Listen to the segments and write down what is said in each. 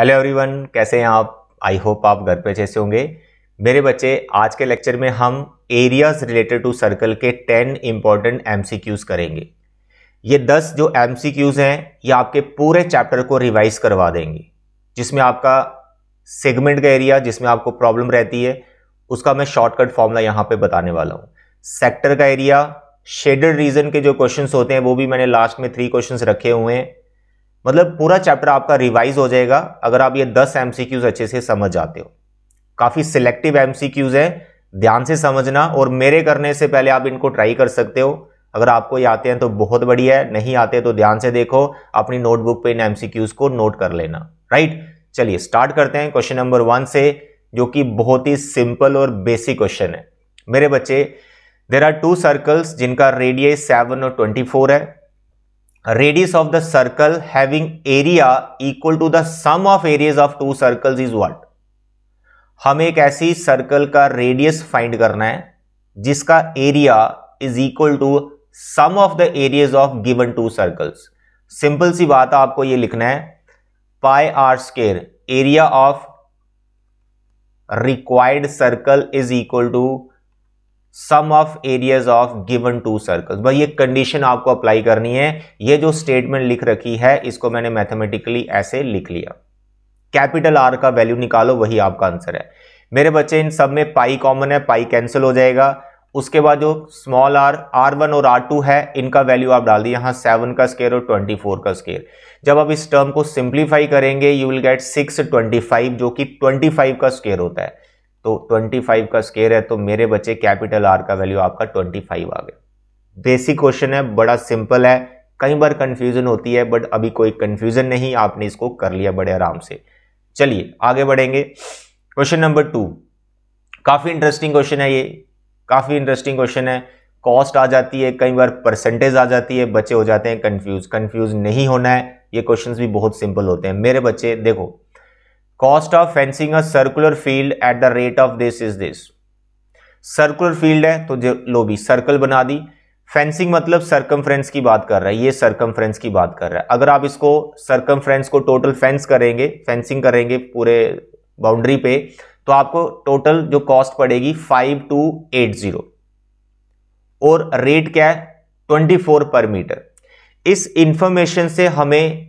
hello everyone कैसे हैं आप आई होप आप घर पे अच्छे से होंगे मेरे बच्चे आज के लेक्चर में हम एरियाज रिलेटेड टू सर्कल के टेन इंपॉर्टेंट एम करेंगे ये दस जो एम हैं ये आपके पूरे चैप्टर को रिवाइज करवा देंगे जिसमें आपका सेगमेंट का एरिया जिसमें आपको प्रॉब्लम रहती है उसका मैं शॉर्टकट फॉर्मूला यहाँ पर बताने वाला हूँ सेक्टर का एरिया शेडेड रीजन के जो क्वेश्चंस होते हैं वो भी मैंने लास्ट में थ्री क्वेश्चंस रखे हुए हैं मतलब पूरा चैप्टर आपका रिवाइज हो जाएगा अगर आप ये दस एम अच्छे से समझ जाते हो काफ़ी सिलेक्टिव एम है ध्यान से समझना और मेरे करने से पहले आप इनको ट्राई कर सकते हो अगर आपको ये आते हैं तो बहुत बढ़िया है नहीं आते तो ध्यान से देखो अपनी नोटबुक पे इन एम को नोट कर लेना राइट चलिए स्टार्ट करते हैं क्वेश्चन नंबर वन से जो कि बहुत ही सिंपल और बेसिक क्वेश्चन है मेरे बच्चे देर आर टू सर्कल्स जिनका रेडियस सेवन और ट्वेंटी फोर है radius of the circle having area equal to the sum of areas of two circles is what हमें एक ऐसी सर्कल का रेडियस फाइंड करना है जिसका area is equal to sum of the areas of given two circles simple सी बात है आपको ये लिखना है pi r square area of required circle is equal to sum of areas of given two circles भाई ये कंडीशन आपको अप्लाई करनी है ये जो स्टेटमेंट लिख रखी है इसको मैंने मैथमेटिकली ऐसे लिख लिया कैपिटल आर का वैल्यू निकालो वही आपका आंसर है मेरे बच्चे इन सब में पाई कॉमन है पाई कैंसिल हो जाएगा उसके बाद जो स्मॉल आर आर वन और आर टू है इनका वैल्यू आप डाल दिए यहाँ सेवन का स्केयर और ट्वेंटी फोर का स्केयर जब आप इस टर्म को सिंप्लीफाई करेंगे you will get six twenty five जो कि ट्वेंटी फाइव का स्केयर होता है तो 25 का स्केयर है तो मेरे बच्चे कैपिटल आर का वैल्यू आपका 25 आ गया बेसिक क्वेश्चन है बड़ा सिंपल है कई बार कंफ्यूजन होती है बट अभी कोई कंफ्यूजन नहीं आपने इसको कर लिया बड़े आराम से चलिए आगे बढ़ेंगे क्वेश्चन नंबर टू काफ़ी इंटरेस्टिंग क्वेश्चन है ये काफ़ी इंटरेस्टिंग क्वेश्चन है कॉस्ट आ जाती है कई बार परसेंटेज आ जाती है बच्चे हो जाते हैं कंफ्यूज कंफ्यूज नहीं होना है ये क्वेश्चन भी बहुत सिंपल होते हैं मेरे बच्चे देखो cost of fencing a circular field at the rate of this is this circular field है तो जो लो भी सर्कल बना दी फेंसिंग मतलब सर्कमफ्रेंस की बात कर रहा है ये सर्कमफ्रेंस की बात कर रहा है अगर आप इसको सर्कमफ्रेंस को टोटल फेंस करेंगे फेंसिंग करेंगे पूरे बाउंड्री पे तो आपको टोटल जो कॉस्ट पड़ेगी फाइव टू एट जीरो और रेट क्या है ट्वेंटी फोर पर मीटर इस इंफॉर्मेशन से हमें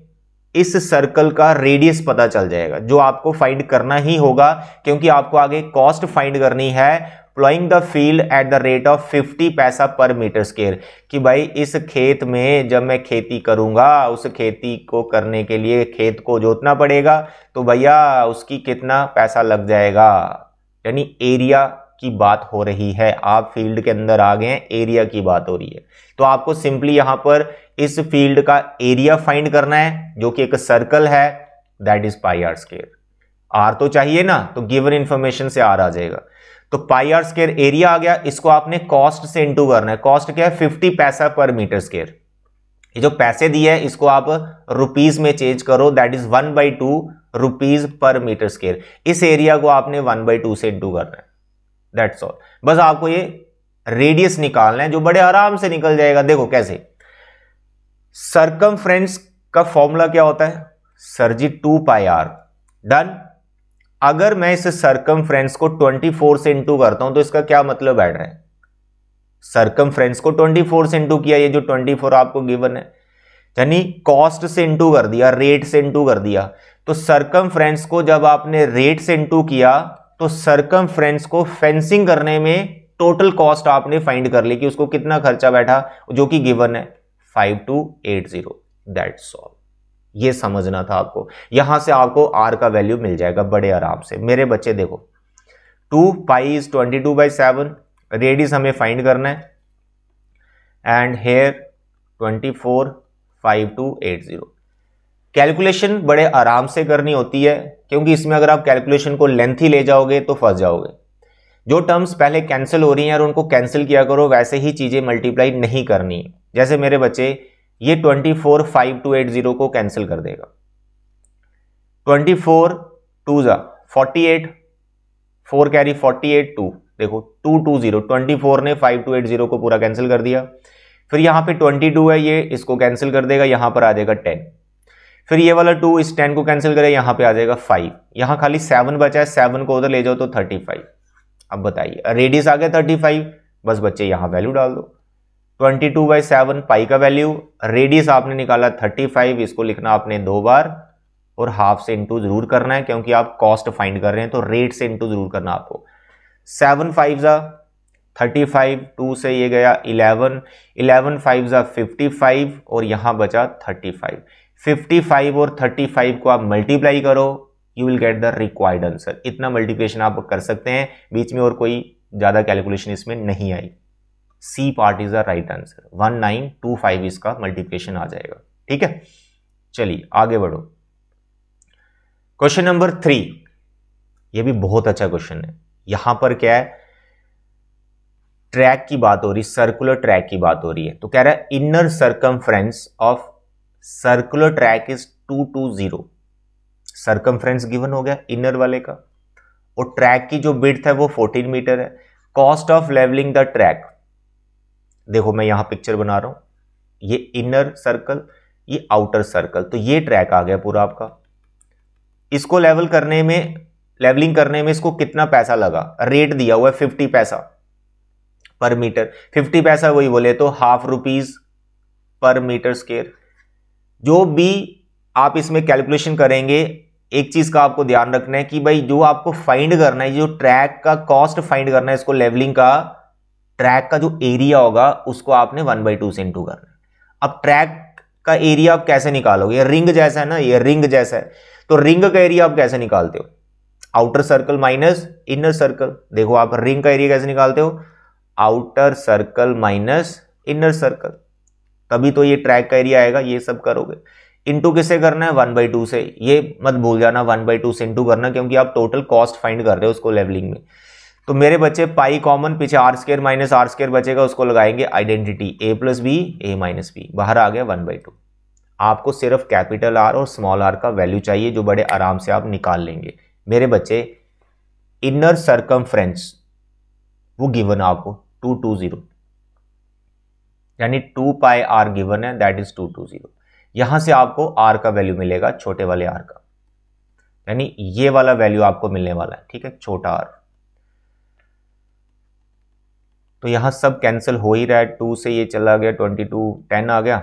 इस सर्कल का रेडियस पता चल जाएगा जो आपको फाइंड करना ही होगा क्योंकि आपको आगे कॉस्ट फाइंड करनी है ploughing the field at the rate of fifty paisa पर मीटर स्केयर कि भाई इस खेत में जब मैं खेती करूंगा उस खेती को करने के लिए खेत को जोतना पड़ेगा तो भैया उसकी कितना पैसा लग जाएगा यानी एरिया की बात हो रही है आप फील्ड के अंदर आ गए हैं एरिया की बात हो रही है तो आपको सिंपली यहां पर इस फील्ड का एरिया फाइंड करना है जो कि एक सर्कल है that is pi r square r तो चाहिए ना तो गिवन इंफॉर्मेशन से आर आ जाएगा तो पाई आर स्केयर एरिया आ गया इसको आपने कॉस्ट से इंटू करना है कॉस्ट क्या है फिफ्टी पैसा पर मीटर स्केयर ये जो पैसे दिए हैं इसको आप रुपीज में चेंज करो that is one by two rupees पर मीटर स्केयर इस एरिया को आपने वन बाई टू से इंटू करना है दैट्स ऑल बस आपको ये रेडियस निकालना है जो बड़े आराम से निकल जाएगा देखो कैसे सरकम का फॉर्मूला क्या होता है sir ji two pi r done अगर मैं इस सरकम को 24 से इंटू करता हूं तो इसका क्या मतलब बैठ रहा है सरकम को 24 से इंटू किया ये जो 24 आपको गिवन है यानी कॉस्ट से इंटू कर दिया रेट से इंटू कर दिया तो सरकम को जब आपने रेट से इंटू किया तो सरकम को फेंसिंग करने में टोटल कॉस्ट आपने फाइंड कर ली कि उसको कितना खर्चा बैठा जो कि गिवन है five two eight zero that solve ये समझना था आपको यहां से आपको आर का वैल्यू मिल जाएगा बड़े आराम से मेरे बच्चे देखो two pi is twenty two by seven radius हमें फाइंड करना है and here twenty four five two eight zero calculation बड़े आराम से करनी होती है क्योंकि इसमें अगर आप कैलकुलेशन को लेंथ ही ले जाओगे तो फंस जाओगे जो टर्म्स पहले कैंसिल हो रही हैं और उनको कैंसिल किया करो वैसे ही चीज़ें मल्टीप्लाई नहीं करनी है जैसे मेरे बच्चे ये twenty four five two eight zero को कैंसिल कर देगा ट्वेंटी फोर टू जा forty eight four carry forty eight two देखो two two zero twenty four ने फाइव टू एट जीरो को पूरा कैंसिल कर दिया फिर यहां पे ट्वेंटी टू है ये इसको कैंसिल कर देगा यहां पर आ जाएगा टेन फिर ये वाला टू इस टेन को कैंसिल करे यहां पे आ जाएगा फाइव यहां खाली सेवन बचा है सेवन को उधर ले जाओ तो थर्टी फाइव अब बताइए रेडियस आ गया थर्टी फाइव बस बच्चे यहां वैल्यू डाल दो twenty two by seven pi का वैल्यू रेडियस आपने निकाला थर्टी फाइव इसको लिखना आपने दो बार और हाफ से इंटू जरूर करना है क्योंकि आप कॉस्ट फाइंड कर रहे हैं तो रेट से इंटू जरूर करना आपको सेवन फाइव ज़ा थर्टी फाइव टू से ये गया इलेवन इलेवन फाइव ज़ा फिफ्टी फाइव और यहाँ बचा थर्टी फाइव फिफ्टी फाइव और थर्टी फाइव को आप मल्टीप्लाई करो you will get the required answer इतना मल्टीप्लिकेशन आप कर सकते हैं बीच में और कोई ज़्यादा कैलकुलेशन इसमें नहीं आई C part is the right answer one nine two five इसका मल्टीप्लिकेशन आ जाएगा ठीक है चलिए आगे बढ़ो क्वेश्चन नंबर थ्री ये भी बहुत अच्छा क्वेश्चन है यहां पर क्या है ट्रैक की बात हो रही सर्कुलर ट्रैक की बात हो रही है तो कह रहा है inner circum of circular track is two two zero circum given हो गया इनर वाले का और ट्रैक की जो बिथ है वो 14 मीटर है cost of levelling the track देखो मैं यहाँ पिक्चर बना रहा हूँ ये इनर सर्कल ये आउटर सर्कल तो ये ट्रैक आ गया पूरा आपका इसको लेवल करने में लेवलिंग करने में इसको कितना पैसा लगा रेट दिया हुआ है फिफ्टी पैसा पर मीटर फिफ्टी पैसा वही बोले तो हाफ रुपीज पर मीटर स्केयर जो भी आप इसमें कैलकुलेशन करेंगे एक चीज का आपको ध्यान रखना है कि भाई जो आपको फाइंड करना है जो ट्रैक का कॉस्ट फाइंड करना है इसको लेवलिंग का ट्रैक का जो एरिया होगा उसको आपने वन बाई टू से इंटू करना है अब ट्रैक का एरिया आप कैसे निकालोगे ये रिंग जैसा है ना ये रिंग जैसा है तो रिंग का एरिया आप कैसे निकालते हो outer circle minus inner circle देखो आप रिंग का एरिया कैसे निकालते हो outer circle minus inner circle तभी तो ये ट्रैक का एरिया आएगा ये सब करोगे इंटू किसे करना है वन बाई टू से ये मत भूल जाना वन बाई टू से इंटू करना क्योंकि आप टोटल कॉस्ट फाइंड कर रहे हो उसको लेवलिंग में तो मेरे बच्चे पाई कॉमन पीछे r square minus r square बचेगा उसको लगाएंगे identity a plus b a minus b बाहर आ गया वन बाई टू आपको सिर्फ कैपिटल आर और स्मॉल आर का वैल्यू चाहिए जो बड़े आराम से आप निकाल लेंगे मेरे बच्चे इनर सरकम वो गिवन आपको टू टू जीरो यानी टू पाई आर गिवन है that is two two zero यहां से आपको आर का वैल्यू मिलेगा छोटे वाले आर का यानी ये वाला वैल्यू आपको मिलने वाला है ठीक है छोटा आर तो यहाँ सब कैंसिल हो ही रहा है टू से ये चला गया ट्वेंटी टू टेन आ गया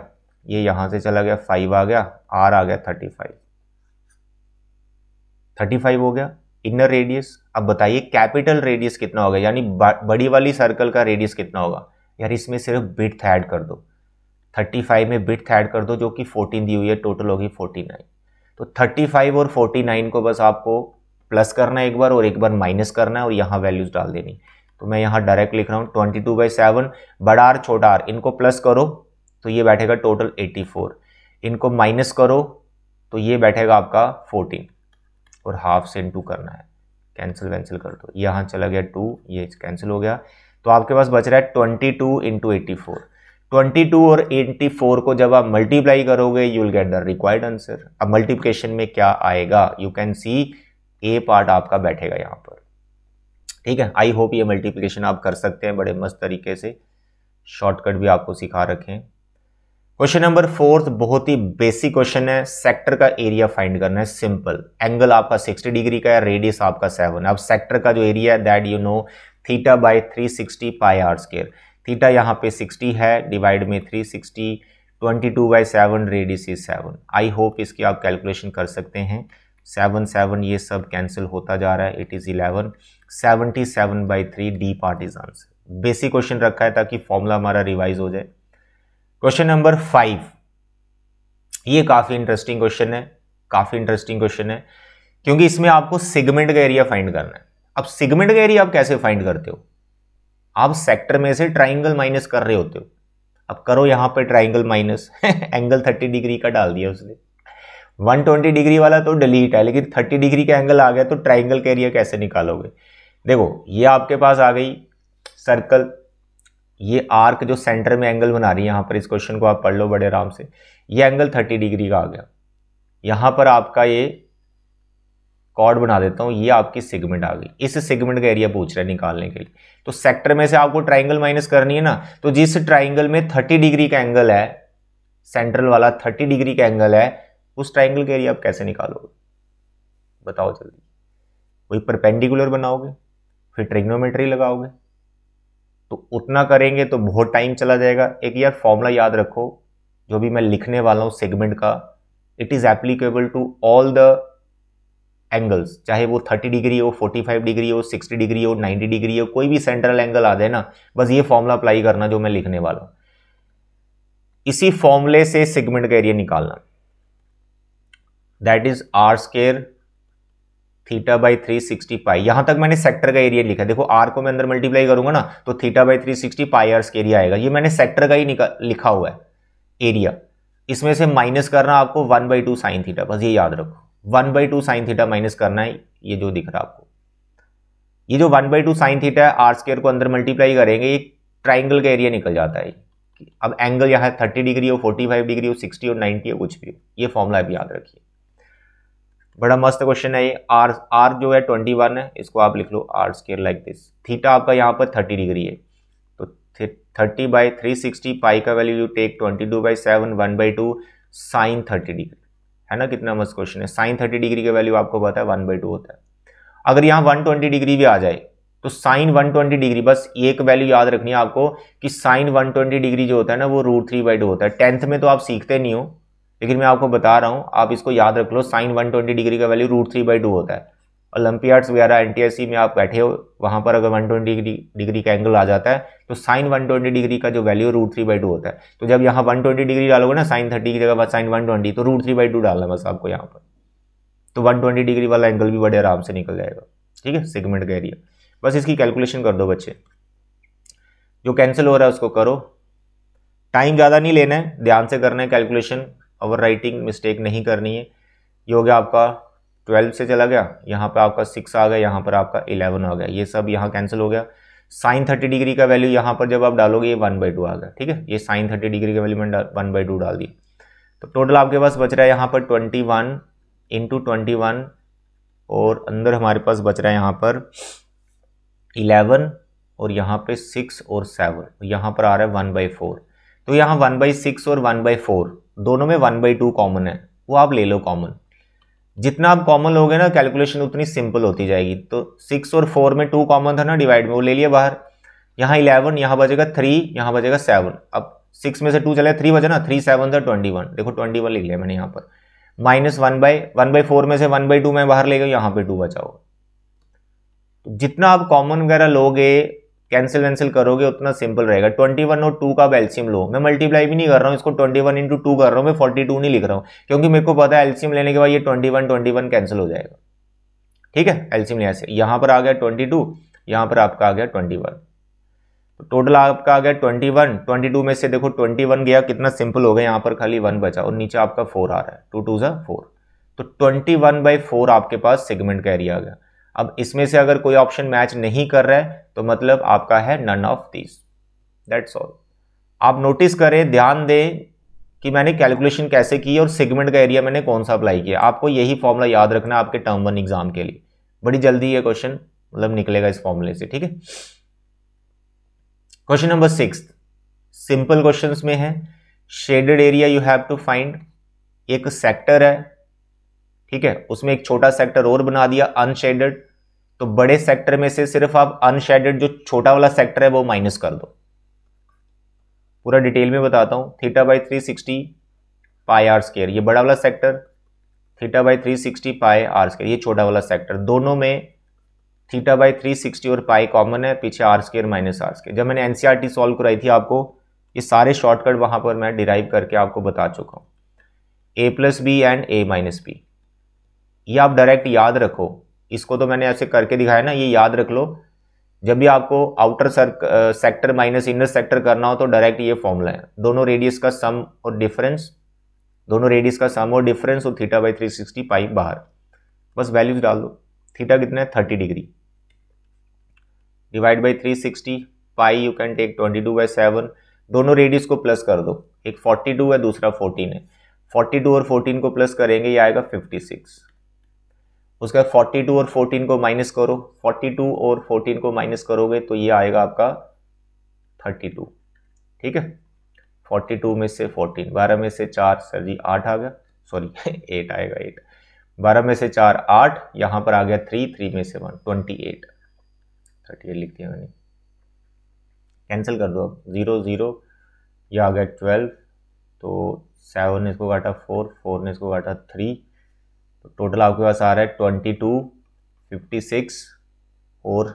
ये यहाँ से चला गया फाइव आ गया आर आ गया थर्टी फाइव थर्टी फाइव हो गया इनर रेडियस अब बताइए कैपिटल रेडियस कितना होगा यानी बड़ी वाली सर्कल का रेडियस कितना होगा यार इसमें सिर्फ बिट्थ ऐड कर दो थर्टी फाइव में बिट्थ ऐड कर दो जो कि फोर्टीन दी हुई है टोटल होगी फोर्टी नाइन तो थर्टी फाइव और फोर्टी नाइन को बस आपको प्लस करना है एक बार और एक बार माइनस करना है और यहाँ वैल्यूज डाल देनी तो मैं यहाँ डायरेक्ट लिख रहा हूँ ट्वेंटी टू बाई सेवन बड़ा आर छोटा आर इनको प्लस करो तो ये बैठेगा टोटल एट्टी फोर इनको माइनस करो तो ये बैठेगा आपका फोर्टीन और हाफ से इंटू करना है कैंसिल वैंसिल कर दो यहाँ चला गया टू ये कैंसिल हो गया तो आपके पास बच रहा है twenty two into eighty four twenty two और एट्टी फोर को जब आप मल्टीप्लाई करोगे you will get the required answer अब मल्टीप्लिकेशन में क्या आएगा you can see A part आपका बैठेगा यहाँ पर ठीक है आई होप ये मल्टीप्लीकेशन आप कर सकते हैं बड़े मस्त तरीके से शॉर्टकट भी आपको सिखा रखें क्वेश्चन नंबर फोर्थ बहुत ही बेसिक क्वेश्चन है सेक्टर का एरिया फाइंड करना है सिंपल एंगल आपका 60 डिग्री का है रेडियस आपका सेवन अब सेक्टर का जो एरिया है that you know theta by 360 sixty pi r square theta यहाँ पे 60 है डिवाइड में 360 sixty twenty two by seven radius is seven I hope इसकी आप कैलकुलेशन कर सकते हैं सेवन सेवन ये सब कैंसिल होता जा रहा है it is eleven seventy seven by three D part is answer basic question रखा है ताकि फॉर्मूला हमारा रिवाइज हो जाए क्वेश्चन नंबर फाइव ये काफ़ी इंटरेस्टिंग क्वेश्चन है काफ़ी इंटरेस्टिंग क्वेश्चन है क्योंकि इसमें आपको सिगमेंट का एरिया फाइंड करना है अब सिगमेंट का एरिया आप कैसे फाइंड करते हो आप सेक्टर में से ट्राइंगल माइनस कर रहे होते हो अब करो यहाँ पे triangle minus angle thirty degree का डाल दिया उसने 120 डिग्री वाला तो डिलीट है लेकिन 30 डिग्री का एंगल आ गया तो ट्राइंगल का एरिया कैसे निकालोगे देखो ये आपके पास आ गई सर्कल ये आर्क जो सेंटर में एंगल बना रही है यहाँ पर इस क्वेश्चन को आप पढ़ लो बड़े आराम से ये एंगल 30 डिग्री का आ गया यहाँ पर आपका ये कॉर्ड बना देता हूँ ये आपकी सेगमेंट आ गई इस सेगमेंट का एरिया पूछ रहा है निकालने के लिए तो सेक्टर में से आपको ट्राइंगल माइनस करनी है ना तो जिस ट्राइंगल में थर्टी डिग्री का एंगल है सेंट्रल वाला थर्टी डिग्री का एंगल है उस ट्राइंगल का एरिया आप कैसे निकालोगे बताओ जल्दी वही परपेंडिकुलर बनाओगे फिर ट्रिग्नोमेट्री लगाओगे तो उतना करेंगे तो बहुत टाइम चला जाएगा एक यार फॉर्मूला याद रखो जो भी मैं लिखने वाला हूँ सेगमेंट का it is applicable to all the angles चाहे वो 30 डिग्री हो 45 डिग्री हो 60 डिग्री हो 90 डिग्री हो कोई भी सेंट्रल एंगल आ जाए ना बस ये फॉर्मूला अप्लाई करना जो मैं लिखने वाला हूँ इसी फॉर्मूले से सेगमेंट का एरिया निकालना that is r square theta by three sixty pi यहां तक मैंने सेक्टर का एरिया लिखा देखो आर को मैं अंदर मल्टीप्लाई करूंगा ना तो theta by three sixty pi r square area आएगा ये मैंने सेक्टर का ही लिखा हुआ है एरिया इसमें से माइनस करना आपको one by two sine theta बस ये याद रखो one by two sine theta minus करना है ये जो दिख रहा है आपको ये जो one by two sine theta है आर स्केयर को अंदर मल्टीप्लाई करेंगे ये ट्राइंगल का एरिया निकल जाता है अब एंगल यहाँ थर्टी डिग्री हो फोर्टी फाइव डिग्री हो सिक्सटी हो नाइन्टी हो कुछ भी हो ये फॉर्मूला आप याद रखिए बड़ा मस्त क्वेश्चन है ये आर आर जो है ट्वेंटी वन है इसको आप लिख लो r square like this theta आपका यहाँ पर थर्टी डिग्री है तो thirty by three sixty pi का value you take twenty two by seven one by two sine thirty degree है ना कितना मस्त क्वेश्चन है साइन थर्टी डिग्री का वैल्यू आपको पता है वन बाई टू होता है अगर यहाँ वन ट्वेंटी डिग्री भी आ जाए तो साइन वन ट्वेंटी डिग्री बस एक वैल्यू याद रखनी है आपको कि साइन वन ट्वेंटी डिग्री जो होता है ना वो रूट थ्री बाई टू होता है टेंथ में तो आप सीखते नहीं हो लेकिन मैं आपको बता रहा हूँ आप इसको याद रख लो साइन वन ट्वेंटी डिग्री का value root three by two होता है ओलंपियाड्स वगैरह एन में आप बैठे हो वहाँ पर अगर वन ट्वेंटी डिग्री का एंगल आ जाता है तो साइन वन ट्वेंटी डिग्री का जो value root three by two होता है तो जब यहाँ वन ट्वेंटी डिग्री डालोगे ना साइन थर्टी की जगह बाद साइन वन ट्वेंटी तो रूट थ्री बाई टू डालना बस आपको यहाँ पर तो वन ट्वेंटी डिग्री वाला एंगल भी बड़े आराम से निकल जाएगा ठीक है सेगमेंट का एरिया बस इसकी कैलकुलेशन कर दो बच्चे जो कैंसिल हो रहा है उसको करो टाइम ज़्यादा नहीं लेना है ध्यान से करना है कैलकुलेशन ओवर राइटिंग मिस्टेक नहीं करनी है ये हो गया आपका ट्वेल्व से चला गया यहाँ पर आपका सिक्स आ गया यहाँ पर आपका इलेवन आ गया ये सब यहाँ कैंसिल हो गया साइन थर्टी डिग्री का वैल्यू यहाँ पर जब आप डालोगे ये वन बाई टू आ गया ठीक है ये साइन थर्टी डिग्री का वैल्यू मैंने वन बाई टू डाल दी तो टोटल आपके पास बच रहा है यहाँ पर twenty one into twenty one और अंदर हमारे पास बच रहा है यहाँ पर इलेवन और यहाँ पर सिक्स और सेवन यहाँ पर आ रहा है वन बाई फोर तो यहाँ वन बाई सिक्स और वन बाई फोर दोनों में वन बाई टू कॉमन है वो आप ले लो कॉमन जितना आप कॉमन लोगे ना कैलकुलेशन उतनी सिंपल होती जाएगी तो सिक्स और फोर में टू कॉमन था ना डिवाइड में वो ले लिया बाहर यहाँ इलेवन यहाँ बजेगा थ्री यहाँ बजेगा सेवन अब सिक्स में से टू चला थ्री बजे ना थ्री सेवन था ट्वेंटी वन देखो ट्वेंटी वन लिख लिया मैंने यहाँ पर minus one by one by four में से वन बाई टू मैं बाहर ले गया यहाँ पे टू बचाओ जितना आप कॉमन वगैरह लोगे कैंसिल वैंसिल करोगे उतना सिंपल रहेगा ट्वेंटी वन और टू का अब एल्सियम लो मैं मल्टीप्लाई भी नहीं कर रहा हूँ इसको ट्वेंटी वन इंटू टू कर रहा हूँ मैं फोर्टी टू नहीं लिख रहा हूँ क्योंकि मेरे को पता है एल्सियम लेने के बाद ये twenty one twenty one cancel हो जाएगा ठीक है एल्सियम लिया से यहाँ पर आ गया ट्वेंटी टू यहाँ पर आपका आ गया ट्वेंटी वन टोटल आपका आ गया ट्वेंटी वन ट्वेंटी टू में से देखो ट्वेंटी वन गया कितना सिंपल हो गया यहाँ पर खाली वन बचा और नीचे आपका फोर आ रहा है टू टू ज़ा फोर तो ट्वेंटी वन बाई फोर आपके पास सेगमेंट का एरिया आ गया अब इसमें से अगर कोई ऑप्शन मैच नहीं कर रहा है तो मतलब आपका है none of this that's all आप नोटिस करें ध्यान दें कि मैंने कैलकुलेशन कैसे की और सेगमेंट का एरिया मैंने कौन सा अप्लाई किया आपको यही फॉर्मूला याद रखना आपके टर्म वन एग्जाम के लिए बड़ी जल्दी ये क्वेश्चन मतलब निकलेगा इस फॉर्मूले से ठीक है question number six simple question में है shaded area you have to find एक सेक्टर है ठीक है उसमें एक छोटा सेक्टर और बना दिया अनशेडेड तो बड़े सेक्टर में से सिर्फ आप अनशेडेड जो छोटा वाला सेक्टर है वो माइनस कर दो पूरा डिटेल में बताता हूं theta by three sixty pi r square यह बड़ा वाला sector theta by three sixty pi r square यह छोटा वाला सेक्टर दोनों में थीटा बाई थ्री सिक्सटी और पाई कॉमन है पीछे r square minus r square जब मैंने एनसीईआरटी सॉल्व e कराई थी आपको ये सारे शॉर्टकट वहां पर मैं डिराइव करके आपको बता चुका हूं a plus b and a minus b ये आप डायरेक्ट याद रखो इसको तो मैंने ऐसे करके दिखाया ना ये याद रख लो जब भी आपको आउटर सर्क सेक्टर माइनस इनर सेक्टर करना हो तो डायरेक्ट ये फॉर्मूला है दोनों रेडियस का सम और डिफरेंस दोनों रेडियस का सम और डिफरेंस और theta by three sixty pi बाहर बस वैल्यूज डाल दो थीटा कितना है thirty degree divide by three sixty pi you can take twenty two by seven दोनों रेडियस को प्लस कर दो एक फोर्टी टू है दूसरा फोर्टीन है फोर्टी टू और फोर्टीन को प्लस करेंगे ये आएगा फिफ्टी सिक्स उसके बाद फोर्टी टू और फोर्टीन को माइनस करो फोर्टी टू और फोर्टीन को माइनस करोगे तो ये आएगा आपका थर्टी टू ठीक है फोर्टी टू में से फोर्टीन बारह में से चार सर जी आठ आ गया सॉरी एट आएगा एट बारह में से चार आठ यहां पर आ गया थ्री थ्री में से one twenty eight thirty eight लिख दिया मैंने कैंसिल कर दो अब ज़ीरो ज़ीरो ये आ गया ट्वेल्व तो सेवन ने इसको काटा फोर फोर ने इसको काटा थ्री तो टोटल आपके पास आ रहा है ट्वेंटी टू फिफ्टी सिक्स और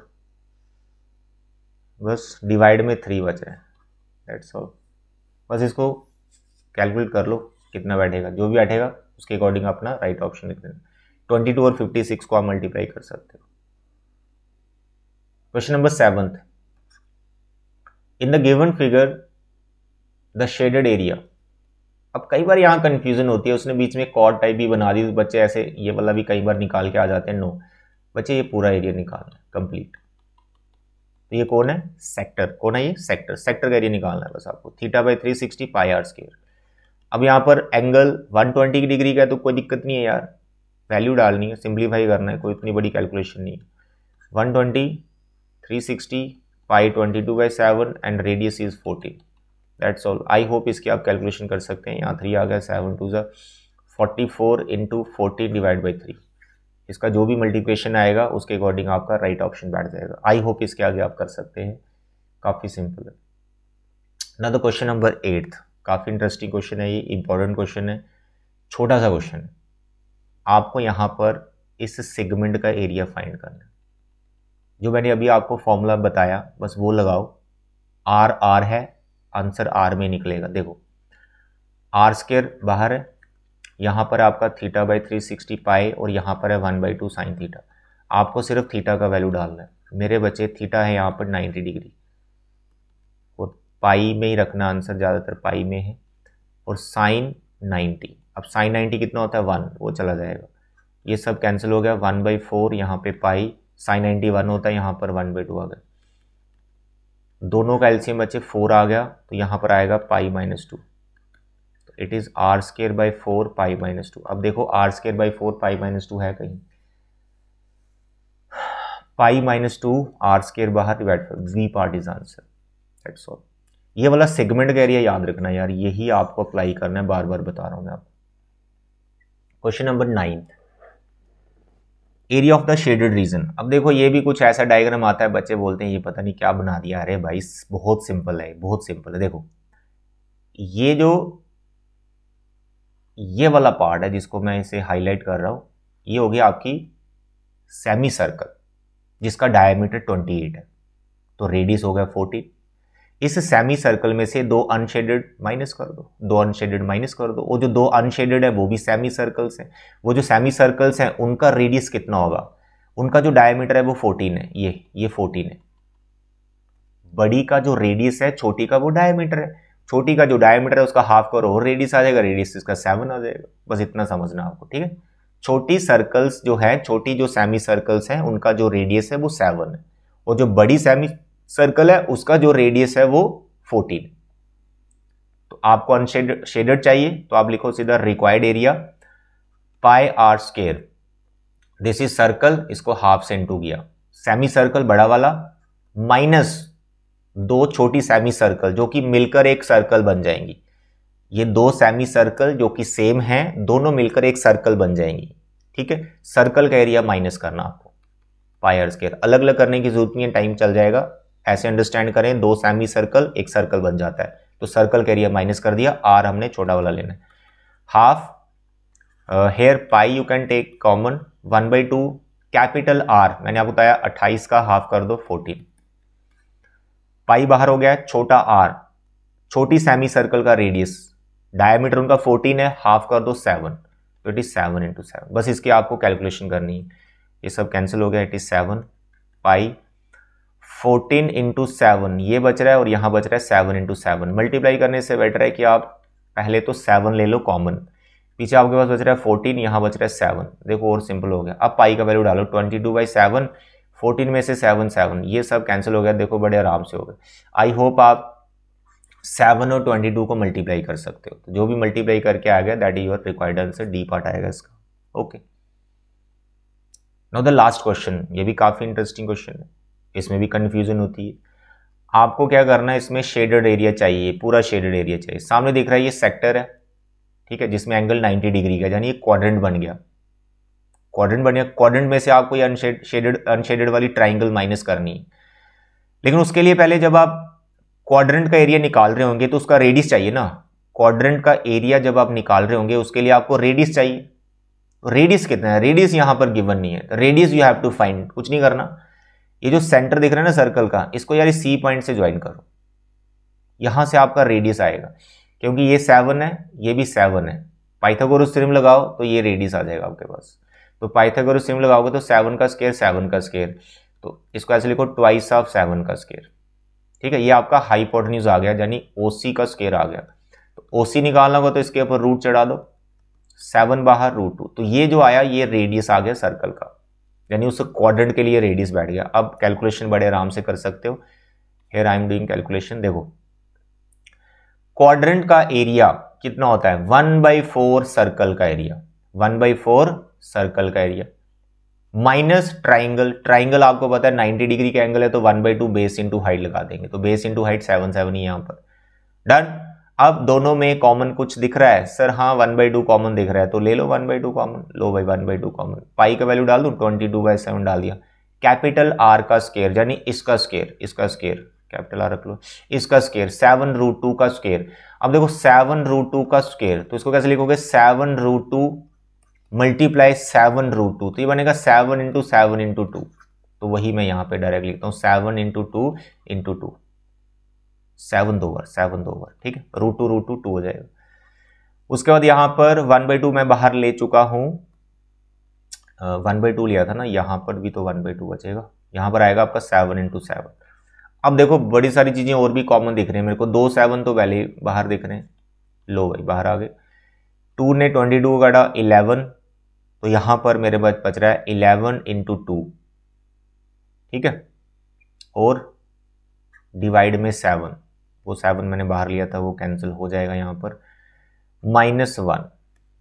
बस डिवाइड में थ्री बचे डेट्स ऑल बस इसको कैलकुलेट कर लो कितना बैठेगा जो भी बैठेगा उसके अकॉर्डिंग अपना राइट ऑप्शन लिख देना ट्वेंटी टू और फिफ्टी सिक्स को आप मल्टीप्लाई कर सकते हो question number seventh in the given figure the shaded area अब कई बार यहाँ कन्फ्यूज़न होती है उसने बीच में कॉड टाइप भी बना दी तो बच्चे ऐसे ये वाला भी कई बार निकाल के आ जाते हैं नो बच्चे ये पूरा एरिया निकालना है कंप्लीट तो ये कौन है सेक्टर कौन है ये सेक्टर सेक्टर का एरिया निकालना है बस आपको theta by three sixty pi r square अब यहाँ पर एंगल वन ट्वेंटी डिग्री का है तो कोई दिक्कत नहीं है यार वैल्यू डालनी है सिंप्लीफाई करना है कोई इतनी बड़ी कैलकुलेशन नहीं है one twenty three sixty pi twenty two by seven and radius is fourteen that's all I hope इसकी आप कैलकुलेशन कर सकते हैं यहाँ थ्री आ गया सेवन टू ज़ा forty four into forty divide by three इसका जो भी मल्टीप्लिकेशन आएगा उसके अकॉर्डिंग आपका राइट ऑप्शन बैठ जाएगा आई होप इसके आगे आप कर सकते हैं काफ़ी सिंपल है ना तो क्वेश्चन नंबर एट्थ काफ़ी इंटरेस्टिंग क्वेश्चन है ये इंपॉर्टेंट क्वेश्चन है छोटा सा क्वेश्चन है आपको यहाँ पर इस सेगमेंट का एरिया फाइंड करना है जो मैंने अभी आपको फॉर्मूला बताया बस वो लगाओ आर आर है आंसर आर में निकलेगा देखो आर स्केयर बाहर है यहाँ पर आपका theta by three sixty pi और यहाँ पर है one by two sine theta आपको सिर्फ थीटा का वैल्यू डालना है मेरे बच्चे थीटा है यहाँ पर नाइन्टी डिग्री और पाई में ही रखना आंसर ज़्यादातर पाई में है और साइन नाइन्टी अब साइन नाइन्टी कितना होता है वन वो चला जाएगा ये सब कैंसिल हो गया वन बाई फोर यहाँ पर पाई साइन नाइन्टी वन होता है यहाँ पर वन बाई टू आ गया दोनों का एल्सियम बचे फोर आ गया तो यहाँ पर आएगा पाई माइनस टू तो it is r square by four pi minus two अब देखो r square by four pi minus two है कहीं pi minus two r square बाहर डिवाइड कर V part is answer that's all ये वाला segment का एरिया याद रखना यार यही आपको अप्लाई करना है बार बार बता रहा हूं मैं आपको question number ninth area of the shaded region अब देखो ये भी कुछ ऐसा डायग्राम आता है बच्चे बोलते हैं ये पता नहीं क्या बना दिया अरे भाई बहुत सिंपल है बहुत सिंपल है देखो ये जो ये वाला पार्ट है जिसको मैं इसे हाईलाइट कर रहा हूँ ये हो गया आपकी सेमी सर्कल जिसका डायमीटर 28 है तो रेडियस हो गया 40 इस सेमी सर्कल में से दो अनशेडेड माइनस कर दो दो अनशेडेड माइनस कर दो वो जो दो अनशेडेड है वो भी सेमी सर्कल्स हैं वो जो सेमी सर्कल्स हैं उनका रेडियस कितना होगा उनका जो डायमीटर है वो फोर्टीन है ये ये फोर्टीन है बड़ी का जो रेडियस है छोटी का वो डायमीटर है छोटी का जो डायमीटर है उसका हाफ कर और रेडियस आ जाएगा रेडियस इसका सेवन आ जाएगा बस इतना समझना आपको ठीक है छोटी सर्कल्स जो है छोटी जो सेमी सर्कल्स हैं उनका जो रेडियस है वो सेवन है और जो बड़ी सेमी सर्कल है उसका जो रेडियस है वो फोर्टीन तो आपको अनशेड शेडेड चाहिए तो आप लिखो सीधा required area pi r square this is circle इसको हाफ सेंटू इंटू किया सेमी सर्कल बड़ा वाला माइनस दो छोटी सेमी सर्कल जो कि मिलकर एक सर्कल बन जाएंगी ये दो सेमी सर्कल जो कि सेम हैं दोनों मिलकर एक सर्कल बन जाएंगी ठीक है सर्कल का एरिया माइनस करना आपको पायर स्केयर अलग अलग करने की जरूरत नहीं है टाइम चल जाएगा ऐसे अंडरस्टैंड करें दो सेमी सर्कल एक सर्कल बन जाता है तो सर्कल के एरिया माइनस कर दिया आर हमने छोटा वाला लेना है half here pi you can take common one by two capital r मैंने आपको बताया अट्ठाईस का हाफ कर दो फोर्टीन पाई बाहर हो गया छोटा आर छोटी सेमी सर्कल का रेडियस डायमीटर उनका फोर्टीन है हाफ कर दो सेवन तो it is seven into seven बस इसकी आपको कैलकुलेशन करनी है ये सब कैंसिल हो गया it is seven pi fourteen into seven ये बच रहा है और यहाँ बच रहा है सेवन इंटू सेवन मल्टीप्लाई करने से बेटर है कि आप पहले तो सेवन ले लो कॉमन पीछे आपके पास बच रहा है फोर्टीन यहाँ बच रहा है सेवन देखो और सिंपल हो गया अब पाई का वैल्यू डालो twenty two by seven fourteen में से सेवन सेवन ये सब कैंसिल हो गया देखो बड़े आराम से हो गए आई होप आप सेवन और ट्वेंटी टू को मल्टीप्लाई कर सकते हो तो जो भी मल्टीप्लाई करके आ गया that is your required answer D part आएगा इसका okay now the last question ये भी काफ़ी इंटरेस्टिंग क्वेश्चन है इसमें भी कन्फ्यूज़न होती है आपको क्या करना है इसमें शेडेड एरिया चाहिए पूरा शेडेड एरिया चाहिए सामने दिख रहा है ये सेक्टर है ठीक है जिसमें एंगल 90 डिग्री का यानी ये क्वाड्रेंट बन गया क्वाड्रेंट बन गया क्वाड्रेंट में से आपको ये अनशेड शेडेड अनशेडेड वाली ट्राइंगल माइनस करनी है लेकिन उसके लिए पहले जब आप क्वाड्रेंट का एरिया निकाल रहे होंगे तो उसका रेडिस चाहिए ना क्वाड्रेंट का एरिया जब आप निकाल रहे होंगे उसके लिए आपको रेडिस चाहिए रेडियस कितना है रेडियस यहां पर गिवन नहीं है radius you have to find कुछ नहीं करना ये जो सेंटर दिख रहा है ना सर्कल का इसको यार सी पॉइंट से ज्वाइन करो यहां से आपका रेडियस आएगा क्योंकि ये सेवन है ये भी सेवन है पाइथागोरस थ्योरम लगाओ तो ये रेडियस आ जाएगा आपके पास तो पाइथागोरस थ्योरम लगाओगे तो सेवन का स्केयर सेवन का स्केयर तो इसको ऐसे लिखो ट्वाइस ऑफ सेवन का स्केयर ठीक है ये आपका हाइपोटन्यूज आ गया यानी ओ का स्केयर आ गया तो ओ निकालना होगा तो इसके ऊपर रूट चढ़ा दो सेवन बाहर रूट टू तो ये जो आया ये रेडियस आ गया सर्कल का यानी उस क्वाड्रेंट के लिए रेडियस बैठ गया अब कैलकुलेशन बड़े आराम से कर सकते हो here I am doing calculation देखो क्वाड्रेंट का एरिया कितना होता है वन बाई फोर सर्कल का area one by four circle का एरिया माइनस ट्राइंगल ट्राइंगल आपको पता है नाइनटी डिग्री का एंगल है तो one by two base into height लगा देंगे तो base into height seven seven ही यहां पर डन अब दोनों में कॉमन कुछ दिख रहा है सर हाँ वन बाई टू कॉमन दिख रहा है तो ले लो वन बाई टू कॉमन लो भाई one by two common pi का वैल्यू डाल दूँ ट्वेंटी टू बाई सेवन डाल दिया कैपिटल आर का स्केयर यानी इसका स्केयर इसका स्केयर कैपिटल आर रख लो इसका स्केयर सेवन रूट टू का स्केयर अब देखो सेवन रूट टू का स्केयर तो इसको कैसे लिखोगे seven root two multiply seven root two तो ये बनेगा seven into seven into two तो वही मैं यहाँ पे डायरेक्ट लिखता हूँ seven into two into two seven over seven over ठीक है root two root two two हो जाएगा उसके बाद यहां पर वन बाई टू मैं बाहर ले चुका हूं वन बाई टू लिया था ना यहां पर भी तो वन बाई टू बचेगा यहां पर आएगा आपका सेवन इंटू सेवन अब देखो बड़ी सारी चीज़ें और भी कॉमन दिख रही हैं मेरे को दो सेवन तो पहले बाहर दिख रहे हैं लो भाई बाहर आ गए टू ने ट्वेंटी टू काटा इलेवन तो यहां पर मेरे पास बच रहा है इलेवन इंटू टू ठीक है और डिवाइड में सेवन वो सेवन मैंने बाहर लिया था वो कैंसिल हो जाएगा यहाँ पर माइनस वन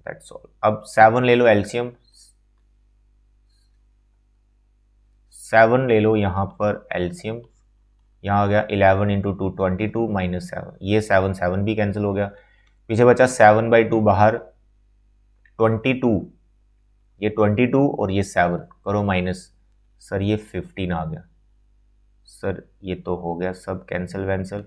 दैट्स ऑल अब सेवन ले लो एल्शियम सेवन ले लो यहाँ पर एल्शियम यहाँ आ गया eleven into two twenty two minus seven ये सेवन सेवन भी कैंसिल हो गया पीछे बचा सेवन बाई टू बाहर ट्वेंटी टू ये ट्वेंटी टू और ये सेवन करो माइनस सर ये फिफ्टीन आ गया सर ये तो हो गया सब कैंसिल वैंसल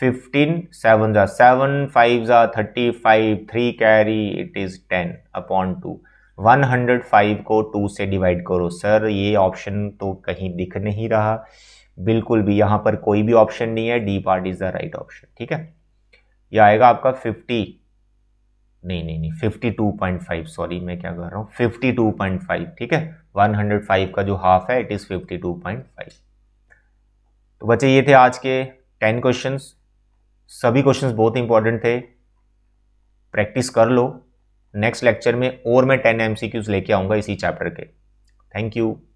फिफ्टीन सेवन जा सेवन फाइव जा thirty five three carry it is ten upon two one hundred five को टू से डिवाइड करो सर ये ऑप्शन तो कहीं दिख नहीं रहा बिल्कुल भी यहाँ पर कोई भी ऑप्शन नहीं है D part is the right option ठीक है यह आएगा आपका फिफ्टी नहीं नहीं नहीं fifty two point five sorry मैं क्या कर रहा हूँ फिफ्टी टू पॉइंट फाइव ठीक है वन हंड्रेड फाइव का जो हाफ है it is fifty two point five तो बच्चे ये थे आज के टेन क्वेश्चंस सभी क्वेश्चन बहुत इंपॉर्टेंट थे प्रैक्टिस कर लो नेक्स्ट लेक्चर में और मैं टेन एम लेके आऊँगा इसी चैप्टर के थैंक यू